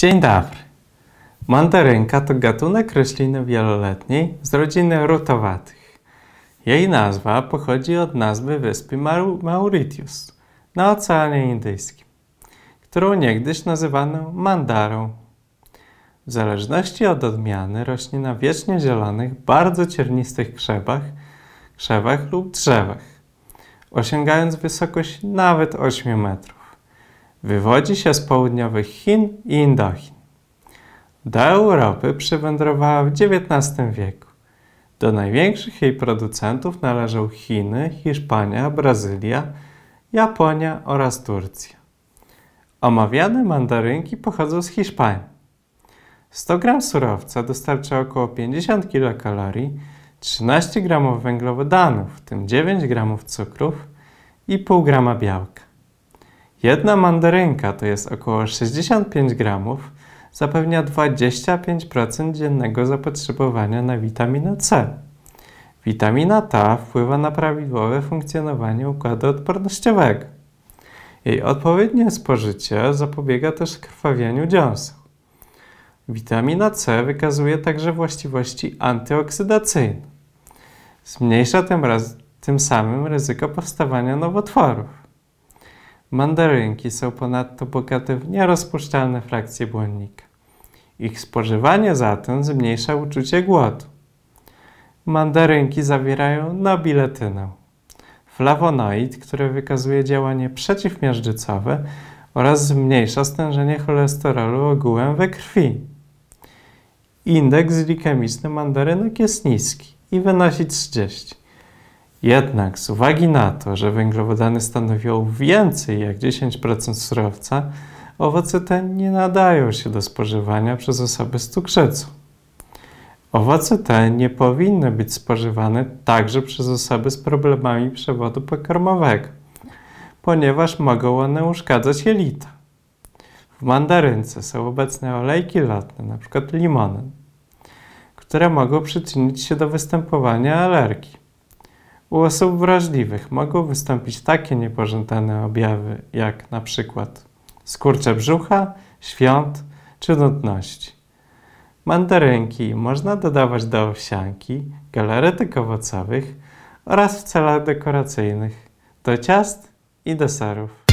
Dzień dobry. Mandarynka to gatunek rośliny wieloletniej z rodziny rutowatych. Jej nazwa pochodzi od nazwy wyspy Mauritius na Oceanie Indyjskim, którą niegdyś nazywano mandarą. W zależności od odmiany rośnie na wiecznie zielonych, bardzo ciernistych krzewach, krzewach lub drzewach, osiągając wysokość nawet 8 metrów wywodzi się z południowych Chin i Indochin. Do Europy przywędrowała w XIX wieku. Do największych jej producentów należą Chiny, Hiszpania, Brazylia, Japonia oraz Turcja. Omawiane mandarynki pochodzą z Hiszpanii. 100 g surowca dostarcza około 50 kcal, 13 g węglowodanów, w tym 9 g cukrów i pół grama białka. Jedna mandarynka to jest około 65 gramów, zapewnia 25% dziennego zapotrzebowania na witaminę C. Witamina ta wpływa na prawidłowe funkcjonowanie układu odpornościowego. Jej odpowiednie spożycie zapobiega też krwawieniu dziąseł. Witamina C wykazuje także właściwości antyoksydacyjne. Zmniejsza tym, raz, tym samym ryzyko powstawania nowotworów. Mandarynki są ponadto bogate w nierozpuszczalne frakcje błonnika. Ich spożywanie zatem zmniejsza uczucie głodu. Mandarynki zawierają nobiletynę, flawonoid, który wykazuje działanie przeciwmiażdżycowe oraz zmniejsza stężenie cholesterolu ogółem we krwi. Indeks glikemiczny mandarynek jest niski i wynosi 30. Jednak z uwagi na to, że węglowodany stanowią więcej jak 10% surowca, owoce te nie nadają się do spożywania przez osoby z cukrzycą. Owoce te nie powinny być spożywane także przez osoby z problemami przewodu pokarmowego, ponieważ mogą one uszkadzać jelita. W mandarynce są obecne olejki lotne, np. limonen, które mogą przyczynić się do występowania alergii. U osób wrażliwych mogą wystąpić takie niepożądane objawy jak np. skurcze brzucha, świąt czy nudności. Mandarynki można dodawać do owsianki, galaretek owocowych oraz w celach dekoracyjnych, do ciast i deserów.